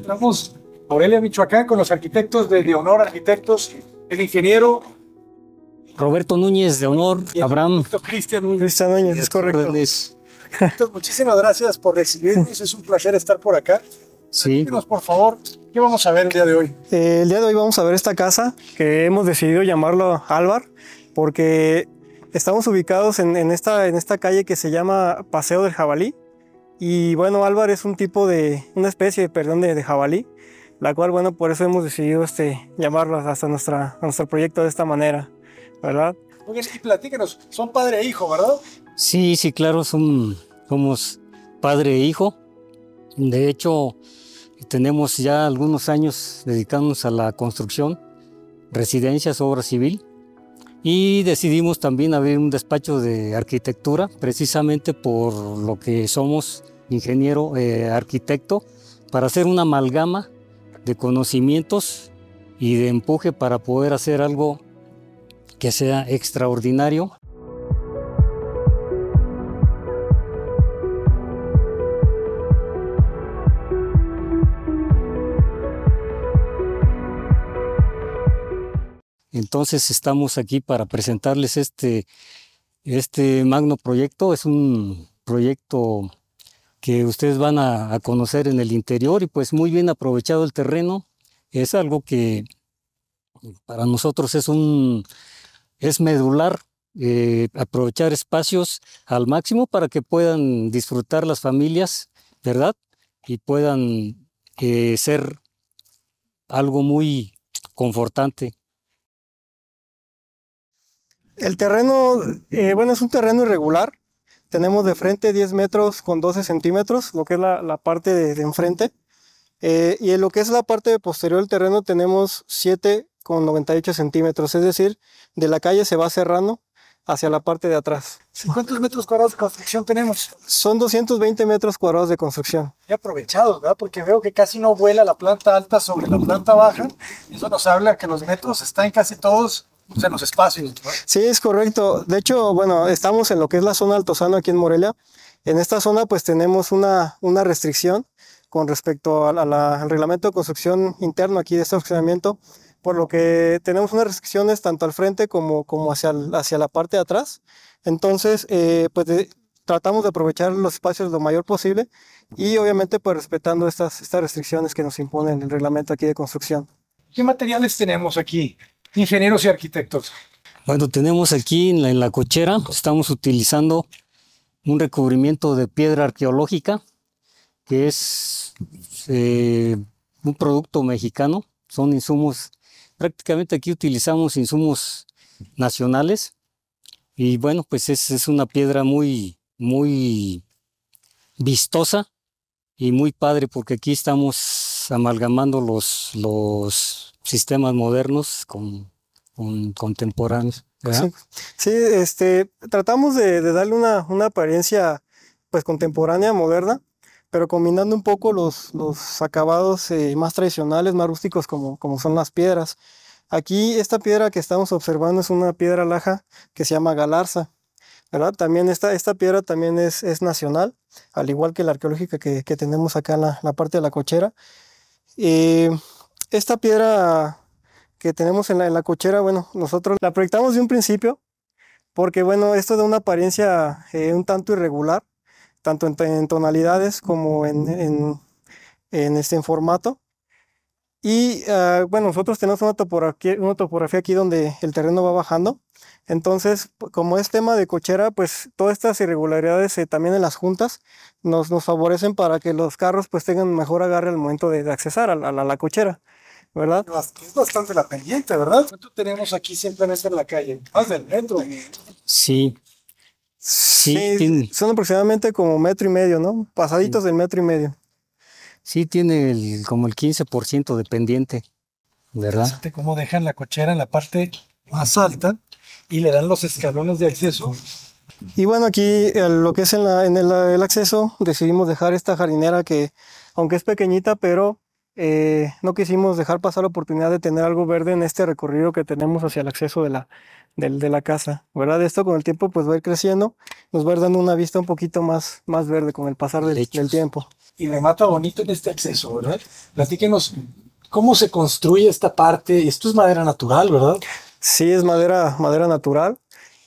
Estamos Estamos Aurelia, Michoacán, con los arquitectos de, de Honor Arquitectos, el ingeniero Roberto Núñez de Honor, Abraham. Cristian Núñez. es correcto. muchísimas gracias por recibirnos, es un placer estar por acá. Sí. Díganos, por favor, ¿qué vamos a ver el día de hoy? Eh, el día de hoy vamos a ver esta casa que hemos decidido llamarlo Álvar, porque estamos ubicados en, esta, en esta calle que se llama Paseo del Jabalí y bueno, Álvaro es un tipo de, una especie, perdón, de, jabalí, la cual, bueno, por eso hemos decidido este, llamarlo hasta nuestra, nuestro proyecto de esta manera, ¿verdad? Oye, que platícanos, son padre e hijo, ¿verdad? Sí, sí, claro, son, somos padre e hijo. De hecho, tenemos ya algunos años dedicándonos a la construcción, residencias, obra civil y decidimos también abrir un despacho de arquitectura precisamente por lo que somos ingeniero eh, arquitecto para hacer una amalgama de conocimientos y de empuje para poder hacer algo que sea extraordinario Entonces estamos aquí para presentarles este, este magno proyecto. Es un proyecto que ustedes van a, conocer en el interior y pues muy bien aprovechado el terreno. Es algo que para nosotros es un es medular eh, aprovechar espacios al máximo para que puedan disfrutar las familias, ¿verdad? Y puedan eh, ser algo muy confortante el terreno, eh, bueno, es un terreno irregular. Tenemos de frente 10 metros con 12 centímetros, lo que es la, parte de, enfrente. Eh, y en lo que es la parte posterior del terreno tenemos 7 con 98 centímetros, es decir, de la calle se va cerrando hacia la parte de atrás. ¿Cuántos metros cuadrados de construcción tenemos? Son 220 metros cuadrados de construcción. Y aprovechados, ¿verdad? Porque veo que casi no vuela la planta alta sobre la planta baja. Eso nos habla que los metros están casi todos o sea, los espacios. Sí, es correcto. De hecho, bueno, estamos en lo que es la zona altozano aquí en Morelia. En esta zona pues tenemos una, una restricción con respecto al reglamento de construcción interno aquí de este funcionamiento, por lo que tenemos unas restricciones tanto al frente como, como hacia, hacia la parte de atrás. Entonces, eh, pues tratamos de aprovechar los espacios lo mayor posible y obviamente pues respetando estas, estas restricciones que nos imponen el reglamento aquí de construcción. ¿Qué materiales tenemos aquí? ingenieros y arquitectos? Bueno, tenemos aquí en la, cochera, estamos utilizando un recubrimiento de piedra arqueológica, que es eh, un producto mexicano. Son insumos, prácticamente aquí utilizamos insumos nacionales. Y bueno, pues es, es una piedra muy, muy vistosa y muy padre porque aquí estamos amalgamando los, los sistemas modernos con, un contemporáneos. Sí. sí, este, tratamos de, darle una, una, apariencia pues contemporánea, moderna, pero combinando un poco los, los acabados eh, más tradicionales, más rústicos como, como son las piedras. Aquí esta piedra que estamos observando es una piedra laja que se llama galarza. ¿verdad? También esta, esta piedra también es, es nacional, al igual que la arqueológica que, que tenemos acá en la, parte de la cochera. Eh, esta piedra que tenemos en la, en la cochera, bueno, nosotros la proyectamos de un principio porque, bueno, esto da una apariencia eh, un tanto irregular, tanto en, tonalidades como en, en, en este, formato. Y ah, bueno, nosotros tenemos una topografía, topografía aquí donde el terreno va bajando. Entonces, como es tema de cochera, pues todas estas irregularidades eh, también en las juntas nos, favorecen para que los carros pues tengan mejor agarre al momento de, accesar a la, cochera. ¿verdad? Es bastante la pendiente, ¿verdad? ¿Cuánto tenemos aquí siempre en la calle? Más del metro. Sí. Sí, son aproximadamente como metro y medio, ¿no? Pasaditos del metro y medio. Sí, tiene el, como el 15% de pendiente, ¿verdad? Cómo dejan la cochera en la parte más alta y le dan los escalones de acceso. Y bueno, aquí eh, lo que es en, la, en el acceso, decidimos dejar esta jardinera que, aunque es pequeñita, pero eh, no quisimos dejar pasar la oportunidad de tener algo verde en este recorrido que tenemos hacia el acceso de la, de, la casa, ¿verdad? Esto con el tiempo pues va a ir creciendo, nos va a ir dando una vista un poquito más, más verde con el pasar del, tiempo. Y remata bonito en este acceso, ¿verdad? Platíquenos cómo se construye esta parte, esto es madera natural, ¿verdad? Sí, es madera, madera natural,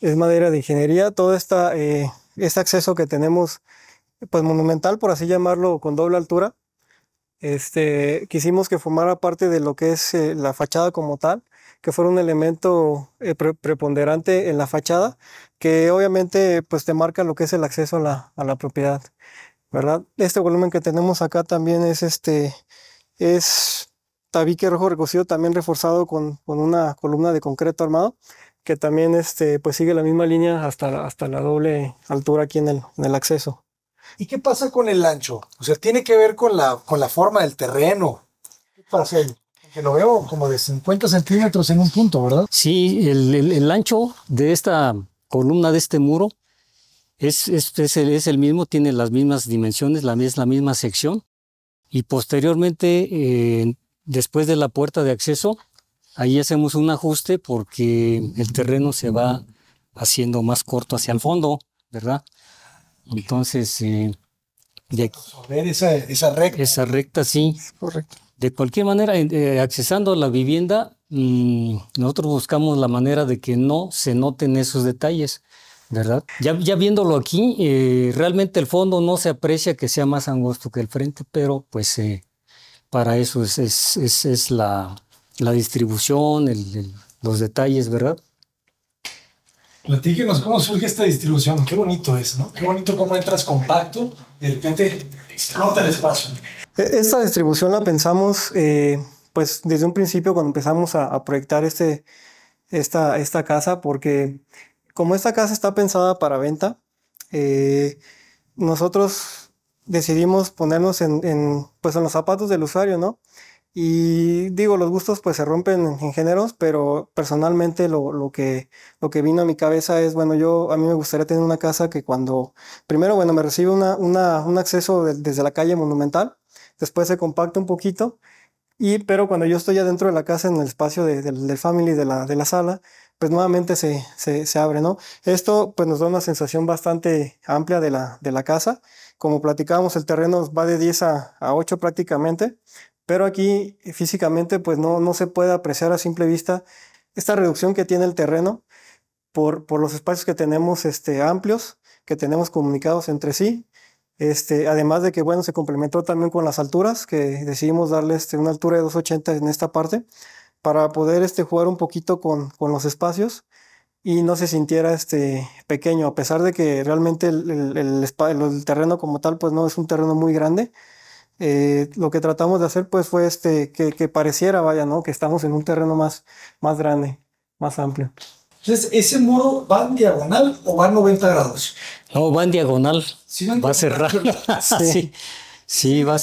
es madera de ingeniería, todo esta, eh, este acceso que tenemos, pues monumental, por así llamarlo, con doble altura, este, quisimos que formara parte de lo que es eh, la fachada como tal, que fuera un elemento eh, preponderante en la fachada, que obviamente pues te marca lo que es el acceso a la, propiedad, ¿verdad? Este volumen que tenemos acá también es este, es tabique rojo recocido también reforzado con, una columna de concreto armado que también este, pues sigue la misma línea hasta la, hasta la doble altura aquí en el acceso. ¿Y qué pasa con el ancho? O sea, tiene que ver con la, con la forma del terreno. ¿Qué pasa Que lo veo como de 50 centímetros en un punto, ¿verdad? Sí, el, ancho de esta columna, de este muro, es, es, es, el, mismo, tiene las mismas dimensiones, la, es la misma sección. Y posteriormente, eh, después de la puerta de acceso, ahí hacemos un ajuste porque el terreno se va haciendo más corto hacia el fondo, ¿verdad? Entonces, eh, de esa, esa recta. Esa recta, sí. Correcto. De cualquier manera, eh, accesando accesando la vivienda, mm, nosotros buscamos la manera de que no se noten esos detalles, ¿verdad? Ya, viéndolo aquí, eh, realmente el fondo no se aprecia que sea más angosto que el frente, pero pues para eso es, la, distribución, los detalles, ¿verdad? Platíquenos cómo surge esta distribución. Qué bonito es, ¿no? Qué bonito cómo entras compacto y de repente explota el espacio. E-, esta distribución la pensamos, eh, pues desde un principio cuando empezamos a, proyectar este, esta, esta casa, porque como esta casa está pensada para venta, eh, nosotros decidimos ponernos en, pues en los zapatos del usuario, ¿no? Y digo, los gustos pues se rompen en géneros, pero personalmente lo, lo, que, lo que vino a mi cabeza es, bueno, yo a mí me gustaría tener una casa que cuando, primero, bueno, me recibe una, una, un acceso desde la calle monumental, después se compacta un poquito, y, pero cuando yo estoy ya dentro de la casa, en el espacio del de, family, de la, de la sala, pues nuevamente se, se, se, abre, ¿no? Esto pues nos da una sensación bastante amplia de la, de la casa. Como platicábamos, el terreno va de 10 a, a 8 prácticamente. Pero aquí físicamente pues no, se puede apreciar a simple vista esta reducción que tiene el terreno por, los espacios que tenemos este, amplios, que tenemos comunicados entre sí. Este, además de que bueno, se complementó también con las alturas, que decidimos darle este, una altura de 280 en esta parte para poder este, jugar un poquito con, los espacios y no se sintiera este pequeño, a pesar de que realmente el, terreno como tal pues no es un terreno muy grande, eh, lo que tratamos de hacer pues fue este, que, pareciera, vaya, ¿no? Que estamos en un terreno más, más grande, más amplio. Entonces, ¿ese muro va en diagonal o va en 90 grados? No, va en diagonal. va, a sí. sí, va,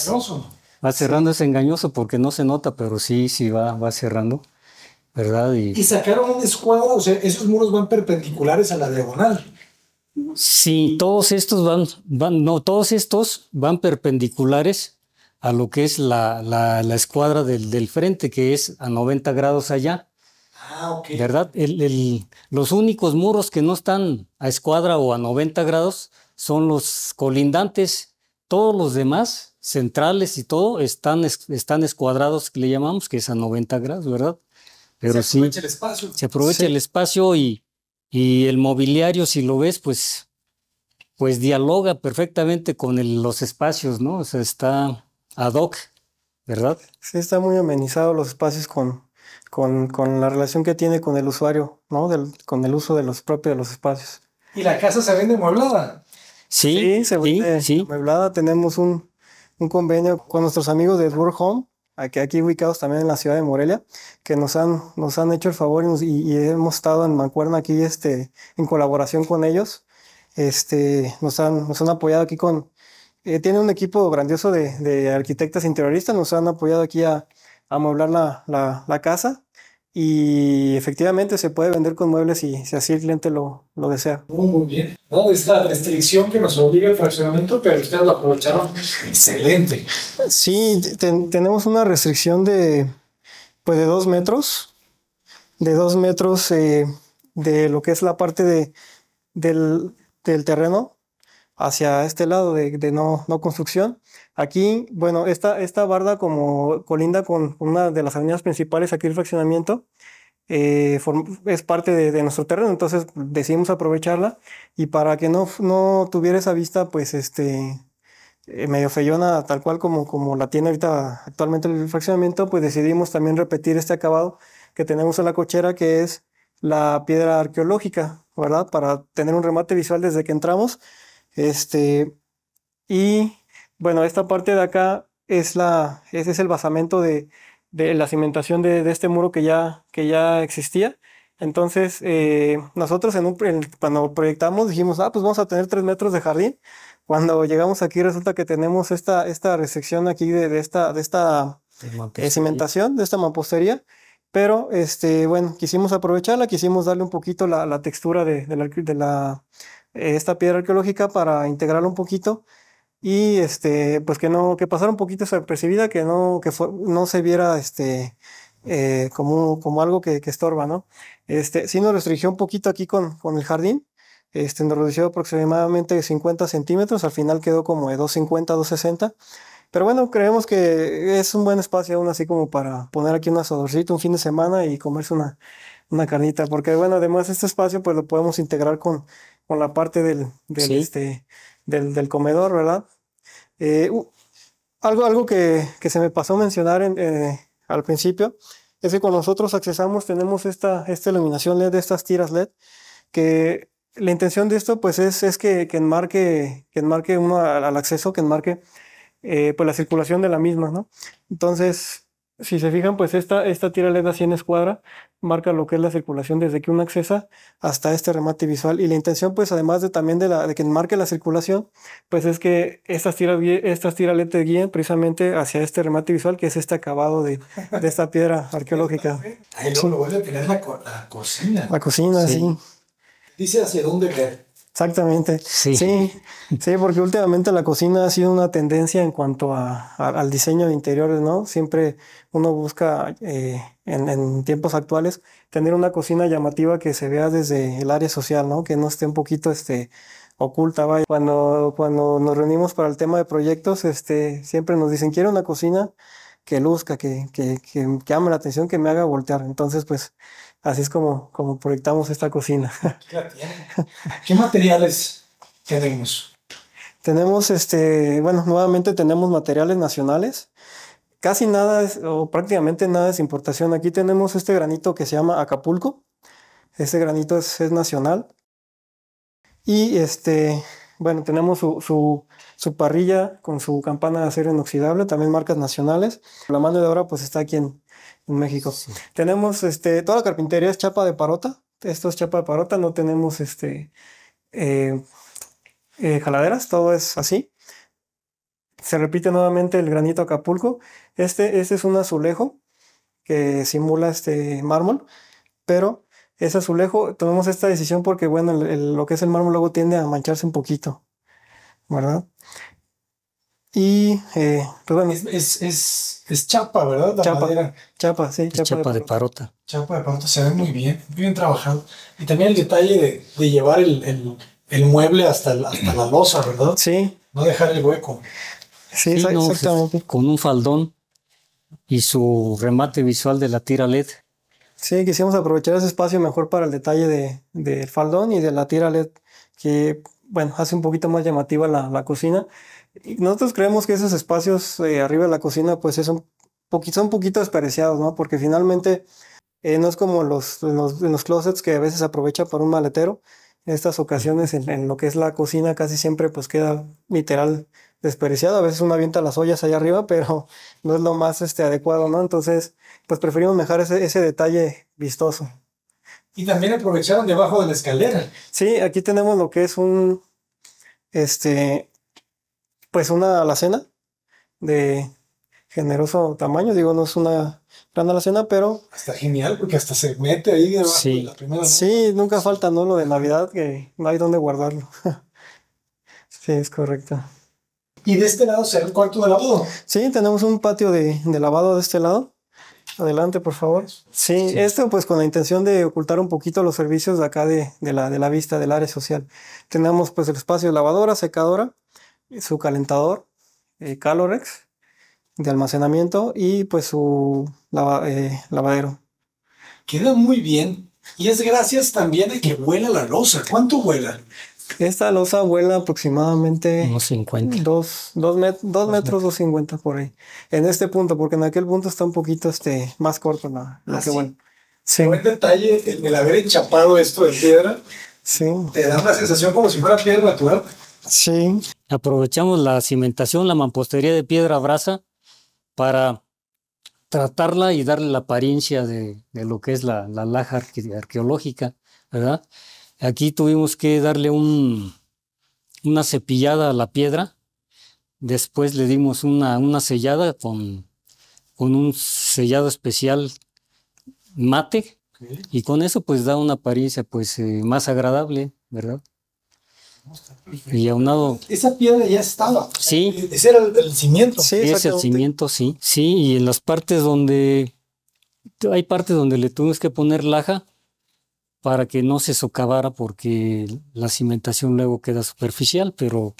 va cerrando. Es engañoso porque no se nota, pero sí, sí va, va cerrando. ¿Verdad? Y, sacaron un escuadro, o sea, esos muros van perpendiculares a la diagonal. Sí, todos estos van, van, no, todos estos van perpendiculares a lo que es la, la, escuadra del, frente, que es a 90 grados allá. Ah, ok. ¿Verdad? los únicos muros que no están a escuadra o a 90 grados son los colindantes. Todos los demás, centrales y todo, están, están escuadrados, que le llamamos, que es a 90 grados, ¿verdad? Pero se aprovecha el espacio. Se aprovecha el espacio y, y el mobiliario, si lo ves, pues, pues dialoga perfectamente con los espacios, ¿no? O sea, está ad hoc, ¿verdad? Sí, está muy amenizado los espacios con, con, la relación que tiene con el usuario, ¿no? con el uso de los propios de los espacios. ¿Y la casa se vende mueblada? Sí, se vende mueblada. Tenemos un, convenio con nuestros amigos de Edward Home, aquí, aquí ubicados también en la ciudad de Morelia, que nos han, nos han hecho el favor y, hemos estado en Mancuerna aquí este, en colaboración con ellos. Este, nos, nos han apoyado aquí con, eh, tiene un equipo grandioso de, arquitectas interioristas, nos han apoyado aquí a, amueblar la, casa y efectivamente se puede vender con muebles si, si así el cliente lo, lo desea. Muy, bien. No, la restricción que nos obliga el fraccionamiento, pero ustedes lo aprovecharon. Excelente. Sí, tenemos una restricción de, pues de dos metros, de dos metros eh, de lo que es la parte de, del terreno hacia este lado de, no, construcción. Aquí, bueno, esta, esta barda como colinda con una de las avenidas principales aquí el fraccionamiento, eh, es parte de, nuestro terreno, entonces decidimos aprovecharla y para que no, no tuviera esa vista, pues este eh, medio feyona, tal cual como, como la tiene ahorita actualmente el fraccionamiento, pues decidimos también repetir este acabado que tenemos en la cochera, que es la piedra arqueológica, ¿verdad? Para tener un remate visual desde que entramos este, y bueno, esta parte de acá es la, ese es el basamento de, de la cimentación de, de, este muro que ya, que ya existía. Entonces, eh, nosotros en un, cuando proyectamos dijimos, ah, pues vamos a tener tres metros de jardín. Cuando llegamos aquí resulta que tenemos esta, esta resección aquí de, esta, de esta eh, cimentación, de esta mampostería. Pero, este, bueno, quisimos aprovecharla, quisimos darle un poquito la, textura de la eh, esta piedra arqueológica para integrarla un poquito y este pues que no que pasara un poquito desapercibida que no que no se viera este eh, como, como algo que, que, estorba no este sí nos restringió un poquito aquí con, con el jardín este nos redució aproximadamente 50 centímetros al final quedó como de 250 260 pero bueno creemos que es un buen espacio aún así como para poner aquí una asadorcito un fin de semana y comerse una una carnita porque bueno además este espacio pues lo podemos integrar con con la parte del, del, este, del, comedor, ¿verdad? Eh, algo algo que, que, se me pasó a mencionar eh, al principio es que cuando nosotros accesamos tenemos esta, esta iluminación LED, estas tiras LED, que la intención de esto pues es, es que, que, enmarque, que enmarque uno al, acceso, que enmarque eh, pues la circulación de la misma, ¿no? Entonces, si se fijan, pues esta, esta tira LED a escuadra marca lo que es la circulación desde que uno accesa hasta este remate visual. Y la intención, pues además de también de, la, que marque la circulación, pues es que estas tiras, estas tira guíen precisamente hacia este remate visual, que es este acabado de, de esta piedra arqueológica. Ahí lo vuelve a la, la, cocina. La cocina, sí. Dice hacia dónde ver. Exactamente. Sí. sí. porque últimamente la cocina ha sido una tendencia en cuanto a, al diseño de interiores, ¿no? Siempre uno busca eh, en, tiempos actuales tener una cocina llamativa que se vea desde el área social, ¿no? Que no esté un poquito este, oculta. Cuando, cuando nos reunimos para el tema de proyectos, este, siempre nos dicen, quiero una cocina que luzca, que, que, que, que llame la atención, que me haga voltear. Entonces, pues así es como, como proyectamos esta cocina. ¿Qué materiales tenemos? Tenemos, este, bueno, nuevamente tenemos materiales nacionales. Casi nada o prácticamente nada es importación. Aquí tenemos este granito que se llama Acapulco. Este granito es, nacional. Y este, bueno, tenemos su, su, su, parrilla con su campana de acero inoxidable, también marcas nacionales. La mano de obra pues está aquí en, en México. Tenemos este, toda la carpintería es chapa de parota. Esto es chapa de parota, no tenemos este eh, eh, jaladeras, todo es así. Se repite nuevamente el granito Acapulco. Este, este es un azulejo que simula este mármol, pero es azulejo tomamos esta decisión porque, bueno, lo que es el mármol luego tiende a mancharse un poquito, ¿verdad? Y eh, pues Es, es, es, chapa, ¿verdad? chapa, chapa, sí. Chapa, de, parota. Chapa de parota, se ve muy bien, bien trabajado. Y también el detalle de, de llevar el, el, mueble hasta, hasta la losa, ¿verdad? Sí. No dejar el hueco. Sí, exactamente. Con un faldón y su remate visual de la tira LED. Sí, quisimos aprovechar ese espacio mejor para el detalle del faldón y de la tira LED, que, bueno, hace un poquito más llamativa la, la cocina nosotros creemos que esos espacios eh, arriba de la cocina, pues es un poquito despreciados ¿no? Porque finalmente eh, no es como los, los, los, closets que a veces aprovecha para un maletero. En estas ocasiones, en, lo que es la cocina, casi siempre pues queda literal despreciado A veces uno avienta las ollas allá arriba, pero no es lo más este, adecuado, ¿no? Entonces, pues preferimos dejar ese, ese detalle vistoso. Y también aprovecharon debajo de la escalera. Sí, aquí tenemos lo que es un, este, pues una alacena de generoso tamaño, digo, no es una gran alacena, pero... Está genial porque hasta se mete ahí debajo sí. Sí, nunca falta, ¿no? Lo de Navidad, que no hay dónde guardarlo. sí, es correcto. ¿Y de este lado será el cuarto de lavado? Sí, tenemos un patio de, lavado de este lado. Adelante, por favor. Sí, esto pues con la intención de ocultar un poquito los servicios de acá de, la, de la vista del área social. Tenemos pues el espacio de lavadora, secadora, su calentador eh, Calorex de almacenamiento y pues su eh, lavadero. Queda muy bien. Y es gracias también a que vuela la losa. ¿Cuánto vuela? Esta losa vuela aproximadamente... Unos dos, metros dos metros, 250 por ahí. En este punto, porque en aquel punto está un poquito este, más corto nada ah, Buen detalle el, haber enchapado esto de piedra. Sí. Te da una sensación como si fuera piedra natural. Sí aprovechamos la cimentación, la mampostería de piedra brasa para tratarla y darle la apariencia de, lo que es la, laja arqueológica, ¿verdad? Aquí tuvimos que darle una cepillada a la piedra, después le dimos una, una sellada con, con un sellado especial mate, y con eso pues da una apariencia pues eh, más agradable, ¿verdad? Y aunado. Esa piedra ya estaba. Sí. Ese era el, cimiento. Sí, cimiento, sí. Sí, y en las partes donde. Hay partes donde le tuvimos que poner laja para que no se socavara, porque la cimentación luego queda superficial, pero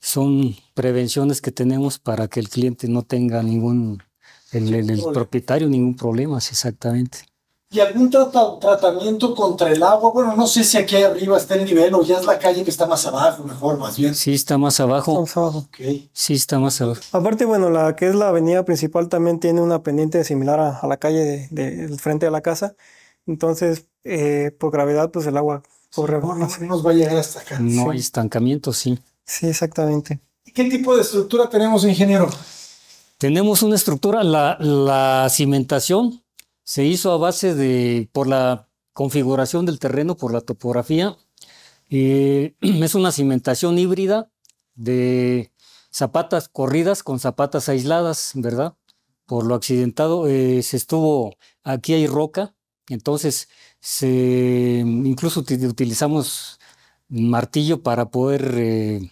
son prevenciones que tenemos para que el cliente no tenga ningún. El, propietario ningún problema, exactamente y algún tratamiento contra el agua. Bueno, no sé si aquí arriba está el nivel o ya es la calle que está más abajo, mejor, más bien. Sí, está más abajo. más abajo. Sí, está más abajo. Aparte, bueno, la que es la avenida principal también tiene una pendiente similar a, la calle del frente de la casa. Entonces, eh, por gravedad, pues el agua corre. no, nos va a llegar hasta acá. No hay estancamiento, sí. Sí, exactamente. ¿Y qué tipo de estructura tenemos, ingeniero? Tenemos una estructura, la cimentación se hizo a base de, por la configuración del terreno, por la topografía. Eh, es una cimentación híbrida de zapatas corridas con zapatas aisladas, ¿verdad? Por lo accidentado, eh, se estuvo, aquí hay roca, entonces se, incluso utilizamos martillo para poder eh,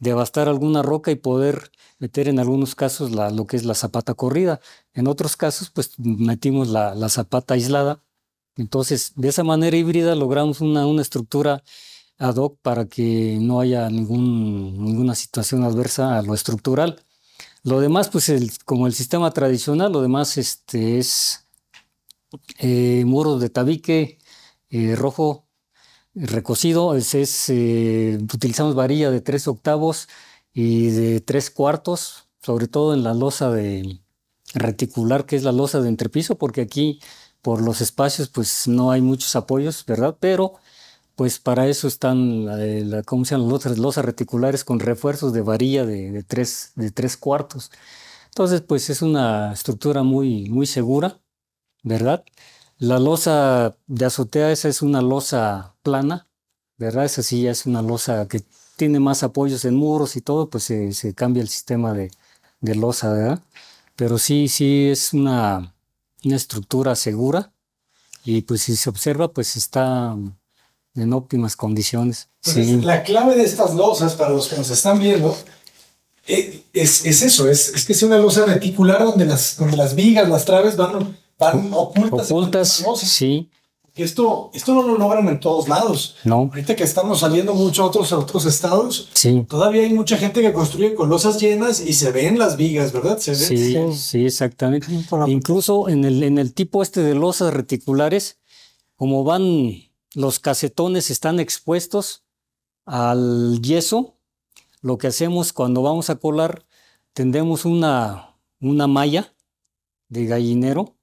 devastar alguna roca y poder meter en algunos casos la, lo que es la zapata corrida. En otros casos, pues metimos la, zapata aislada. Entonces, de esa manera híbrida logramos una, una estructura ad hoc para que no haya ningún, ninguna situación adversa a lo estructural. Lo demás, pues como el sistema tradicional, lo demás este, es eh, muros de tabique eh, rojo eh, recocido, es, eh, utilizamos varilla de tres octavos, y de tres cuartos, sobre todo en la losa de reticular, que es la losa de entrepiso, porque aquí por los espacios pues no hay muchos apoyos, ¿verdad? Pero pues para eso están, las la, ¿cómo se llaman? losas reticulares con refuerzos de varilla de, tres, de tres cuartos. Entonces, pues es una estructura muy, muy segura, ¿verdad? La losa de azotea, esa es una losa plana, ¿verdad? Esa sí ya es una losa que tiene más apoyos en muros y todo, pues se, cambia el sistema de, losa, ¿verdad? Pero sí, sí es una, una estructura segura y pues si se observa, pues está en óptimas condiciones. Pues, la clave de estas losas, para los que nos están viendo, eh, es, eso, es, es, que es una losa reticular donde las, donde las vigas, las traves van, van ocultas. Ocultas, sí esto, esto no lo logran en todos lados. No. Ahorita que estamos saliendo mucho a otros, a otros estados, sí. todavía hay mucha gente que construye con losas llenas y se ven las vigas, ¿verdad? Se sí, sí, exactamente. Incluso en el, en el tipo este de losas reticulares, como van los casetones, están expuestos al yeso. Lo que hacemos cuando vamos a colar, tendemos una, una malla de gallinero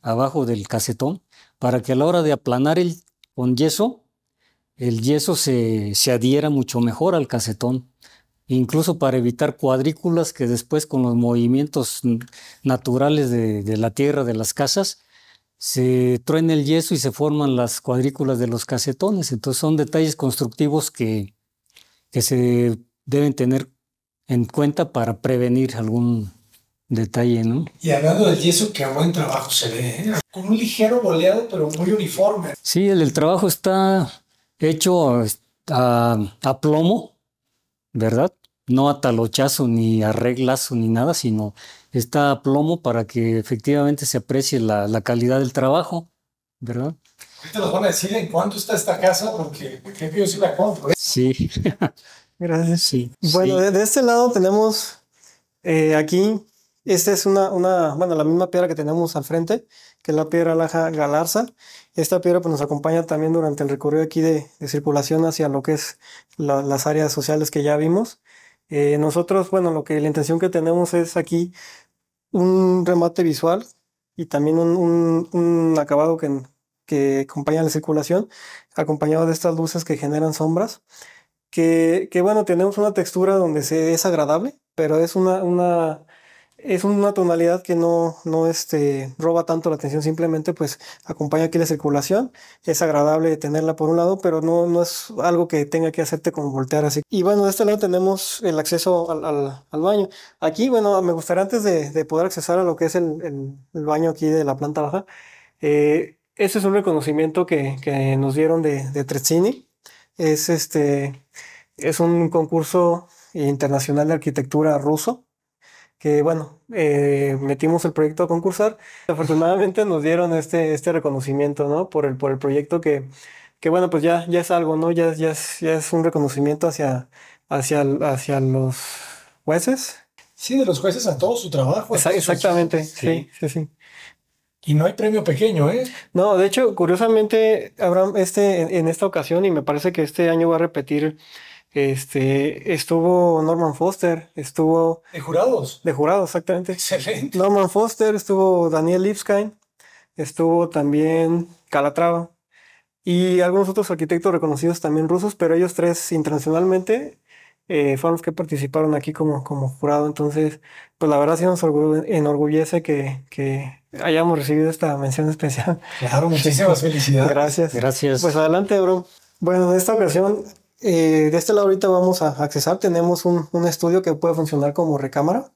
abajo del casetón para que a la hora de aplanar el, con yeso, el yeso se, adhiera mucho mejor al casetón, incluso para evitar cuadrículas que después con los movimientos naturales de, la tierra, de las casas, se truena el yeso y se forman las cuadrículas de los casetones. Entonces son detalles constructivos que, que se deben tener en cuenta para prevenir algún, detalle, ¿no? Y hablando del yeso, qué buen trabajo se ve, ¿eh? con un ligero boleado, pero muy uniforme. Sí, el, trabajo está hecho a, plomo, ¿verdad? No a talochazo, ni a reglazo, ni nada, sino está a plomo para que efectivamente se aprecie la, calidad del trabajo, ¿verdad? Ahorita nos van a decir en cuánto está esta casa, porque yo sí la compro. ¿eh? Sí. Gracias. Sí, bueno, de este lado tenemos eh, aquí esta es una, una, bueno, la misma piedra que tenemos al frente, que es la piedra laja galarza. Esta piedra pues, nos acompaña también durante el recorrido aquí de, circulación hacia lo que es las áreas sociales que ya vimos. Eh, nosotros, bueno, lo que la intención que tenemos es aquí un remate visual y también un, acabado que, que acompaña la circulación, acompañado de estas luces que generan sombras. Que, que bueno, tenemos una textura donde se, es agradable, pero es una, una es una tonalidad que no, no este, roba tanto la atención, simplemente pues acompaña aquí la circulación, es agradable tenerla por un lado, pero no, no es algo que tenga que hacerte como voltear así. Y bueno, de este lado tenemos el acceso al, al, baño. Aquí, bueno, me gustaría antes de, de poder accesar a lo que es el, el, baño aquí de la planta baja, eh, ese es un reconocimiento que, que nos dieron de, de Es, este, es un concurso internacional de arquitectura ruso que bueno, eh, metimos el proyecto a concursar. Afortunadamente nos dieron este, este reconocimiento, ¿no? Por el, por el proyecto que, que bueno, pues ya, ya es algo, ¿no? Ya, ya, es, ya es un reconocimiento hacia, hacia, hacia los jueces. Sí, de los jueces a todo su trabajo. exactamente, sí, sí, sí. Y no hay premio pequeño, ¿eh? No, de hecho, curiosamente, Abraham, este, en, esta ocasión, y me parece que este año va a repetir este, estuvo Norman Foster, estuvo... De jurados. De jurados, exactamente. Excelente. Norman Foster, estuvo Daniel Ipskine, estuvo también Calatrava y algunos otros arquitectos reconocidos también rusos, pero ellos tres internacionalmente eh, fueron los que participaron aquí como, como jurado. Entonces, pues la verdad sí nos enorgullece que, que hayamos recibido esta mención especial. Claro, muchísimas felicidades. Gracias. Gracias. Pues adelante, bro. Bueno, en esta ocasión eh, de este lado ahorita vamos a accesar, tenemos un, estudio que puede funcionar como recámara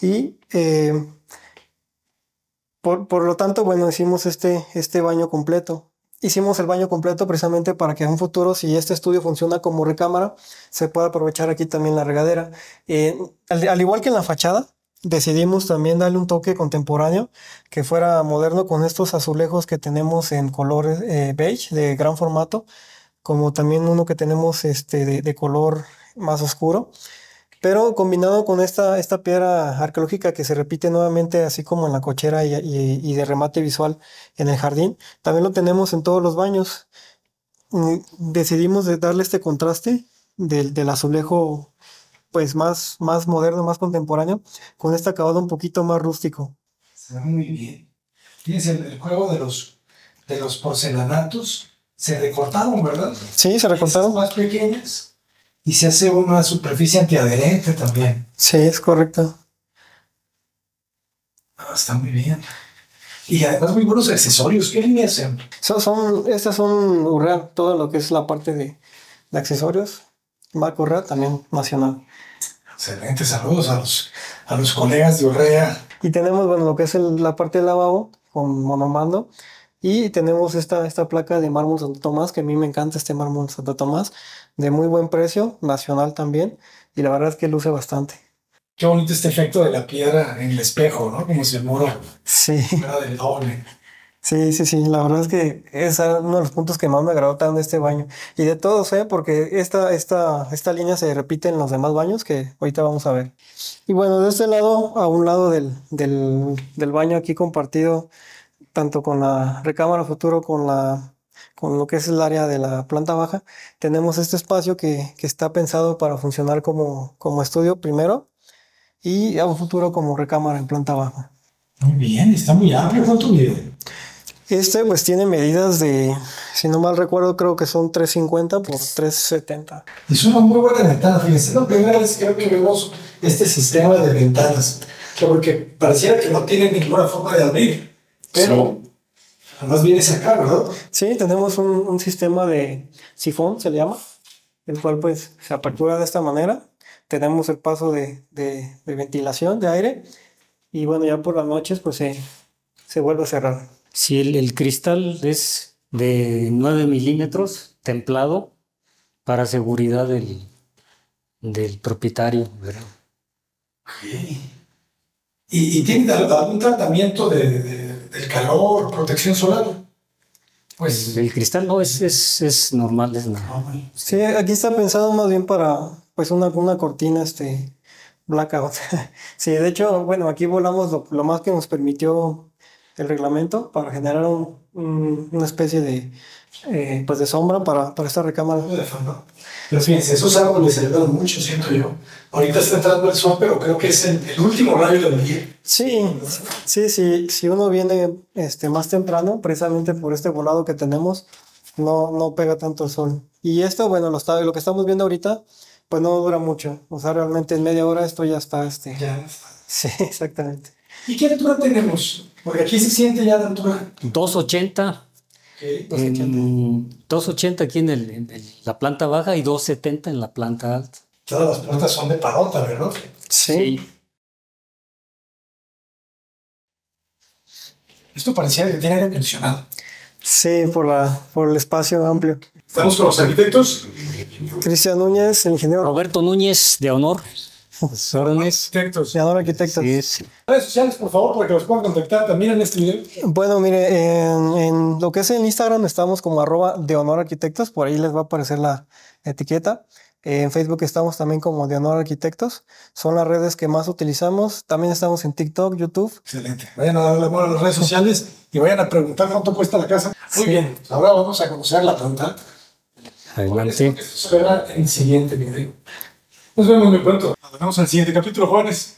y eh, por, lo tanto, bueno, hicimos este, este, baño completo. Hicimos el baño completo precisamente para que en un futuro, si este estudio funciona como recámara, se pueda aprovechar aquí también la regadera. Eh, al, igual que en la fachada, decidimos también darle un toque contemporáneo que fuera moderno con estos azulejos que tenemos en color beige de gran formato como también uno que tenemos este, de, color más oscuro. Pero combinado con esta, esta piedra arqueológica que se repite nuevamente, así como en la cochera y, de remate visual en el jardín, también lo tenemos en todos los baños. Mm, decidimos darle este contraste del, azulejo pues más, más moderno, más contemporáneo, con este acabado un poquito más rústico. Se muy bien. Tienes el, el, juego de los, de los porcelanatos se recortaron, ¿verdad? Sí, se recortaron. más pequeñas. Y se hace una superficie antiadherente también. Sí, es correcto. Ah, está muy bien. Y además muy buenos accesorios. ¿Qué líneas son? estas son Urrea, todo lo que es la parte de, accesorios. Marco Urrea también nacional. Excelente, saludos a los, a los colegas de URREA. Y tenemos, bueno, lo que es la parte del lavabo con monomando y tenemos esta, esta placa de mármol Santo Tomás, que a mí me encanta este mármol Santo Tomás, de muy buen precio, nacional también, y la verdad es que luce bastante. Qué bonito este efecto de la piedra en el espejo, ¿no? Como si el muro sí. fuera del doble. Sí, sí, sí, la verdad es que es uno de los puntos que más me agradó tanto de este baño. Y de todos, ¿eh? porque esta, esta, esta línea se repite en los demás baños que ahorita vamos a ver. Y bueno, de este lado, a un lado del, del, del baño aquí compartido, tanto con la recámara futuro, con, la, con lo que es el área de la planta baja, tenemos este espacio que, que está pensado para funcionar como, como estudio primero y a futuro como recámara en planta baja. Muy bien, está muy amplio. ¿Cuánto mide? Este pues tiene medidas de, si no mal recuerdo, creo que son 350 por 370. Es una muy buena ventana, fíjense, la primera vez que vemos este sistema de ventanas, porque pareciera que no tiene ninguna forma de abrir. Pero Además más sacado, acá, ¿no? Sí, tenemos un, sistema de sifón, se le llama, el cual pues se apertura de esta manera. Tenemos el paso de, ventilación de aire y bueno, ya por las noches pues se, vuelve a cerrar. Si el, cristal es de 9 milímetros, templado, para seguridad del, propietario. ¿verdad? Okay. ¿Y, ¿Y, tiene algún tratamiento de, el calor, protección solar. Pues el, cristal no es, es, es normal, es normal. Sí, aquí está pensado más bien para pues una, una cortina este blackout. sí, de hecho, bueno, aquí volamos lo, más que nos permitió el reglamento para generar una especie de eh, pues de sombra para, para esta recámara. De Pero fíjense, esos árboles ayudan mucho, siento yo. Ahorita está entrando el sol, pero creo que es el, último rayo del día. Sí, sí, sí. Si uno viene este, más temprano, precisamente por este volado que tenemos, no, no pega tanto el sol. Y esto, bueno, lo, lo que estamos viendo ahorita, pues no dura mucho. O sea, realmente en media hora esto ya está. Este, ya está. Sí, exactamente. ¿Y qué altura tenemos? Porque aquí se siente ya la altura. 280. 280. aquí en, la planta baja y 270 en la planta alta. Todas las plantas son de parota, ¿verdad? Sí. Esto parecía que aire acondicionado. Sí, por, por el espacio amplio. Estamos con los arquitectos. Cristian Núñez, el ingeniero. Roberto Núñez, de honor. Arquitectos. Honor arquitectos. Sí, sí. Redes sociales, por favor, para que los puedan contactar también en este video. Bueno, mire, en, lo que es en Instagram estamos como arroba de honor arquitectos, por ahí les va a aparecer la etiqueta. En Facebook estamos también como De Honor Arquitectos. Son las redes que más utilizamos. También estamos en TikTok, YouTube. Excelente. Vayan a darle amor a las redes sociales y vayan a preguntar cuánto cuesta la casa. Muy bien. Ahora vamos a conocer la planta. Espera el siguiente video. Nos vemos muy pronto. Nos vemos en el siguiente capítulo, jóvenes.